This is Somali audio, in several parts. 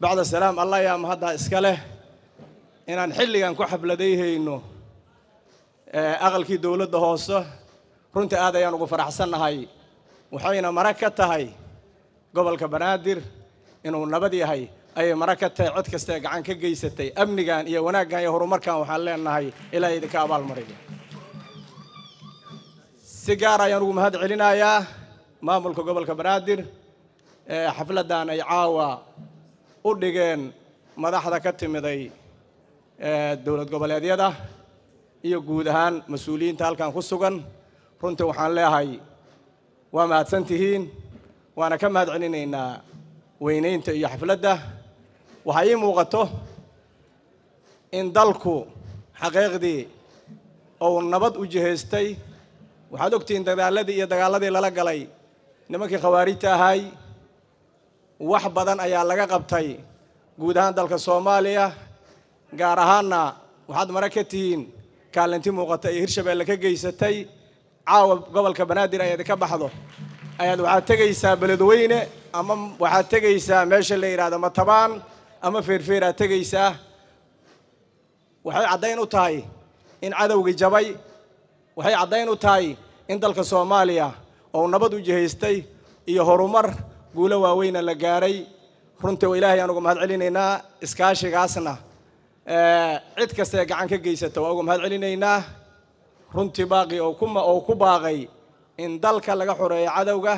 bacda salaam alla yaa mahaddaa iska leh inaan xilligan ku xabladayhayno aqalkii dowladda hoose runtii aad ayaan ugu faraxsannahay waxayna mare ka tahay gobolka banaadir inuu nabad yahay ayay mare ka tahay cod kastae gacan ka geysatay amnigan iyo wanaaggan iyo horumarkan waxaan leenahay ilaa idinka abaalmariyo si gaar ayaan ugu mahad celinayaa maamulka gobolka banaadir ee xafladdan ay caawa u dhigeen madaxda ka timiday dowlad goboleedyada iyo guud ahaan mas-uuliyiinta halkan ku sugan runtii waxaan leehay waa mahadsan tihiin waana ka mahad celinaynaa weynaynta iyo xafladda waxaa ii muuqato in dalku xaqiiqdii uu nabad u jihaystay waxaad ogtihiin dadaaladii iyo dagaalladii lala galay nimankii khawaarijta ahaay wax badan ayaa laga qabtay guud ahaan dalka soomaaliya gaar ahaanna waxaad mare ka tihiin kaalinti muuqata iyo hirshabeelle ka geysatay caawa gobolka banaadir ay idinka baxdo ayaad waxaad tegaysaa beledweyne ama waxaad tegaysaa meesha la yidhahdo matabaan ama feerfeeraad tegaysaa waxay caddayn u tahay in cadowgii jabay waxay caddayn u tahay in dalka soomaaliya uu nabad u jihaystay iyo horumar guulo waaweyna la gaaray runtii oo ilaahay aan uga mahad celinaynaa iskaashigaasna cid kasta ee gacan ka geysata waa uga mahad celinaynaa runtii baaqi oo kuoo ku baaqay in dalka laga xoreeyo cadowga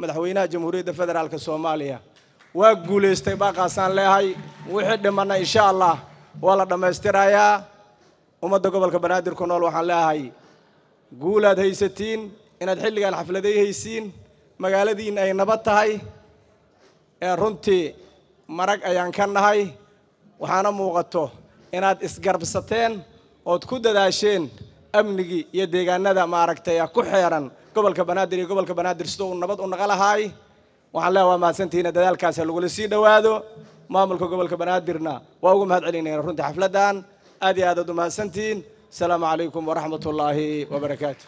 madaxweynaha jamhuuriyadda federaalk soomaaliya waa guulaystay baaqaasaan leehay wixii dhimanna insha allah waa la dhammaystirayaa ummadda gobolka banaadir ku nool waxaan leehay guulaad haysatiin inaad xilligan xafladay haysiin magaaladiin ay nabad tahay ee runtii marag ayaan ka nahay waxaana muuqato inaad isgarbsateen ood ku dadaasheen amnigii iyo deegaanada maaragtay ah ku xeeran gobolka banaadir iyo gobolka banaadir sidoo uu nabad u naqa lahaay waxaan leeha waa mahadsantihiina dadaalkaas lagula sii dhowaado maamulka gobolka banaadirna waa ugu mahad celinayna runtii xafladdan aad iyo aadaad u mahadsantihiin asalaamu calaykum waraxmat ullaahi wabarakaatu